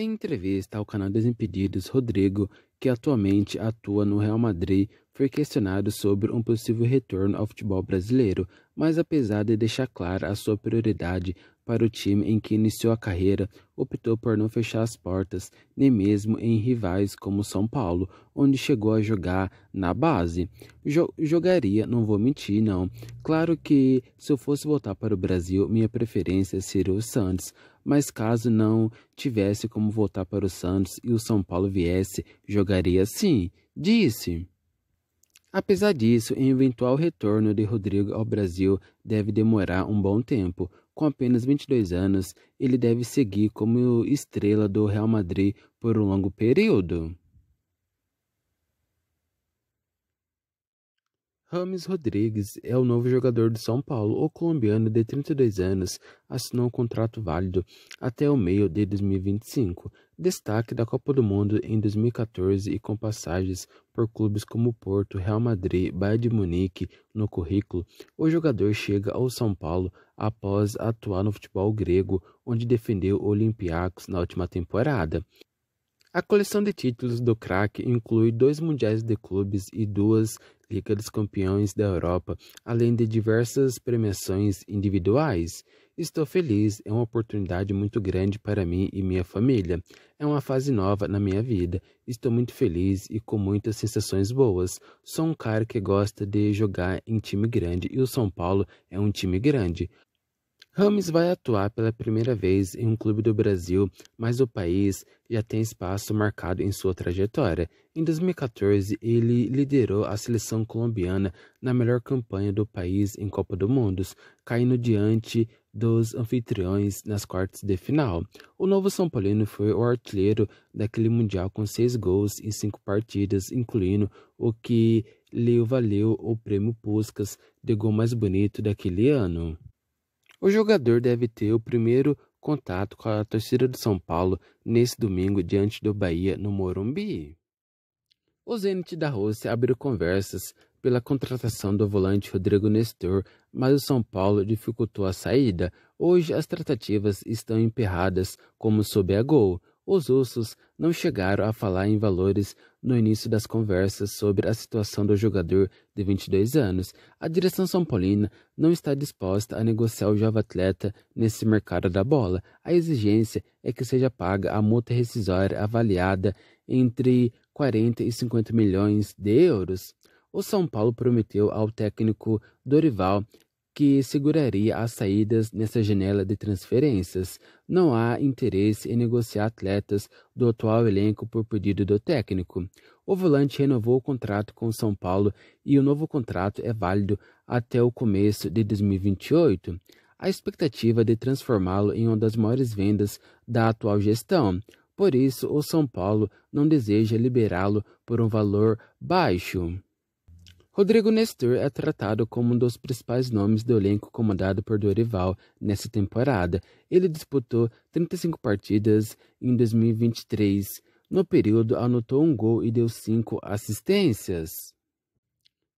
Em entrevista ao canal Desimpedidos, Rodrigo que atualmente atua no Real Madrid, foi questionado sobre um possível retorno ao futebol brasileiro, mas apesar de deixar clara a sua prioridade para o time em que iniciou a carreira, optou por não fechar as portas, nem mesmo em rivais como São Paulo, onde chegou a jogar na base. Jo jogaria, não vou mentir, não. Claro que se eu fosse voltar para o Brasil, minha preferência seria o Santos, mas caso não tivesse como voltar para o Santos e o São Paulo viesse jogar jogaria sim, disse. Apesar disso, o eventual retorno de Rodrigo ao Brasil deve demorar um bom tempo. Com apenas 22 anos, ele deve seguir como estrela do Real Madrid por um longo período. Rames Rodrigues é o novo jogador do São Paulo. O colombiano de 32 anos assinou um contrato válido até o meio de 2025. Destaque da Copa do Mundo em 2014 e com passagens por clubes como Porto, Real Madrid, Bayern de Munique no currículo, o jogador chega ao São Paulo após atuar no futebol grego, onde defendeu o Olympiacos na última temporada. A coleção de títulos do craque inclui dois mundiais de clubes e duas Ligas dos Campeões da Europa, além de diversas premiações individuais. Estou feliz, é uma oportunidade muito grande para mim e minha família. É uma fase nova na minha vida. Estou muito feliz e com muitas sensações boas. Sou um cara que gosta de jogar em time grande e o São Paulo é um time grande. Rames vai atuar pela primeira vez em um clube do Brasil, mas o país já tem espaço marcado em sua trajetória. Em 2014, ele liderou a seleção colombiana na melhor campanha do país em Copa do Mundo, caindo diante dos anfitriões nas quartas de final. O novo São Paulino foi o artilheiro daquele Mundial com seis gols em cinco partidas, incluindo o que lhe valeu o prêmio Puskas de gol mais bonito daquele ano. O jogador deve ter o primeiro contato com a torcida do São Paulo nesse domingo diante do Bahia no Morumbi. O Zenit da Rússia abriu conversas pela contratação do volante Rodrigo Nestor, mas o São Paulo dificultou a saída. Hoje as tratativas estão emperradas, como sob a gol. Os ursos não chegaram a falar em valores no início das conversas sobre a situação do jogador de 22 anos. A direção São Paulina não está disposta a negociar o jovem atleta nesse mercado da bola. A exigência é que seja paga a multa rescisória avaliada entre 40 e 50 milhões de euros. O São Paulo prometeu ao técnico Dorival que seguraria as saídas nessa janela de transferências. Não há interesse em negociar atletas do atual elenco por pedido do técnico. O volante renovou o contrato com o São Paulo e o novo contrato é válido até o começo de 2028. A expectativa de transformá-lo em uma das maiores vendas da atual gestão. Por isso, o São Paulo não deseja liberá-lo por um valor baixo. Rodrigo Nestor é tratado como um dos principais nomes do elenco comandado por Dorival nessa temporada. Ele disputou 35 partidas em 2023. No período, anotou um gol e deu cinco assistências.